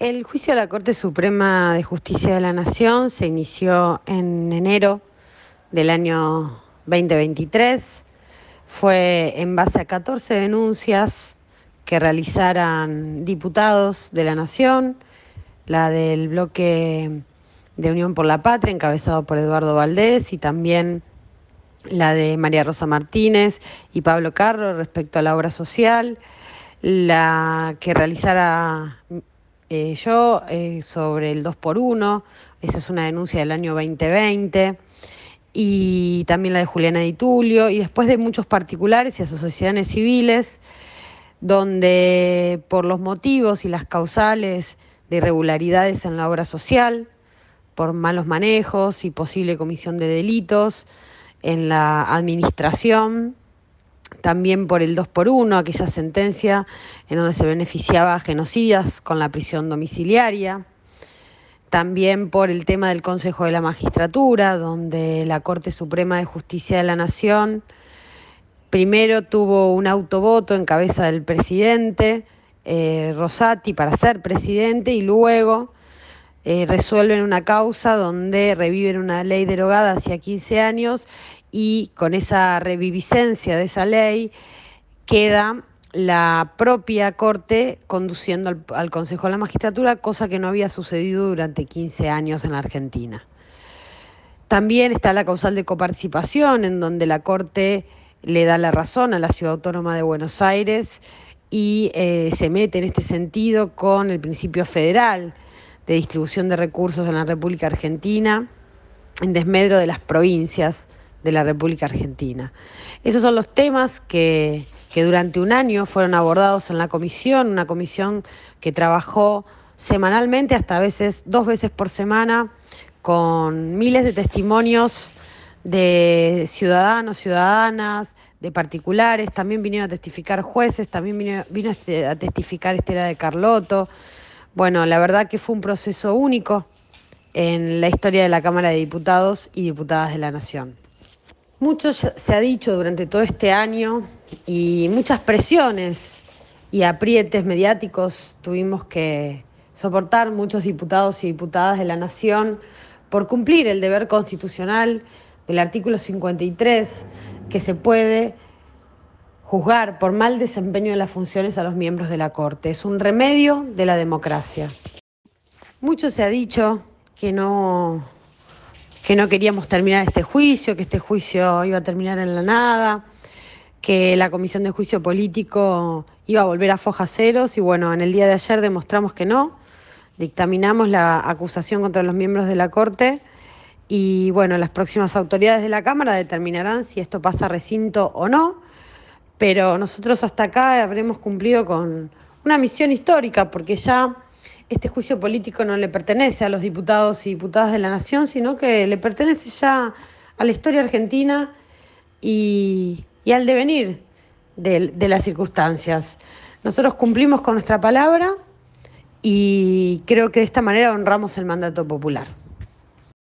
El juicio de la Corte Suprema de Justicia de la Nación se inició en enero del año 2023. Fue en base a 14 denuncias que realizaran diputados de la Nación, la del bloque de Unión por la Patria, encabezado por Eduardo Valdés, y también la de María Rosa Martínez y Pablo Carro respecto a la obra social, la que realizara eh, yo eh, sobre el 2x1, esa es una denuncia del año 2020, y también la de Juliana Di Tulio, y después de muchos particulares y asociaciones civiles, donde por los motivos y las causales de irregularidades en la obra social, por malos manejos y posible comisión de delitos en la administración, también por el 2 por 1 aquella sentencia en donde se beneficiaba a genocidas con la prisión domiciliaria, también por el tema del Consejo de la Magistratura, donde la Corte Suprema de Justicia de la Nación primero tuvo un autovoto en cabeza del presidente eh, Rosati para ser presidente y luego eh, resuelven una causa donde reviven una ley derogada hacia 15 años y con esa reviviscencia de esa ley queda la propia Corte conduciendo al, Consejo de la Magistratura, cosa que no había sucedido durante 15 años en la Argentina. También está la causal de coparticipación, en donde la Corte le da la razón a la Ciudad Autónoma de Buenos Aires y eh, se mete en este sentido con el principio federal de distribución de recursos en la República Argentina, en desmedro de las provincias de la República Argentina. Esos son los temas que, durante un año fueron abordados en la comisión, una comisión que trabajó semanalmente, hasta veces dos veces por semana, con miles de testimonios de ciudadanos, ciudadanas, de particulares, también vinieron a testificar jueces, también vino, vino a testificar Estela de Carlotto, bueno, la verdad que fue un proceso único en la historia de la Cámara de Diputados y Diputadas de la Nación. Mucho se ha dicho durante todo este año y muchas presiones y aprietes mediáticos tuvimos que soportar muchos diputados y diputadas de la Nación por cumplir el deber constitucional del artículo 53 que se puede juzgar por mal desempeño de las funciones a los miembros de la Corte. Es un remedio de la democracia. Mucho se ha dicho que no, que no queríamos terminar este juicio, que este juicio iba a terminar en la nada, que la Comisión de Juicio Político iba a volver a foja ceros y bueno, en el día de ayer demostramos que no. Dictaminamos la acusación contra los miembros de la Corte y bueno, las próximas autoridades de la Cámara determinarán si esto pasa recinto o no pero nosotros hasta acá habremos cumplido con una misión histórica, porque ya este juicio político no le pertenece a los diputados y diputadas de la Nación, sino que le pertenece ya a la historia argentina y, al devenir de las circunstancias. Nosotros cumplimos con nuestra palabra y creo que de esta manera honramos el mandato popular.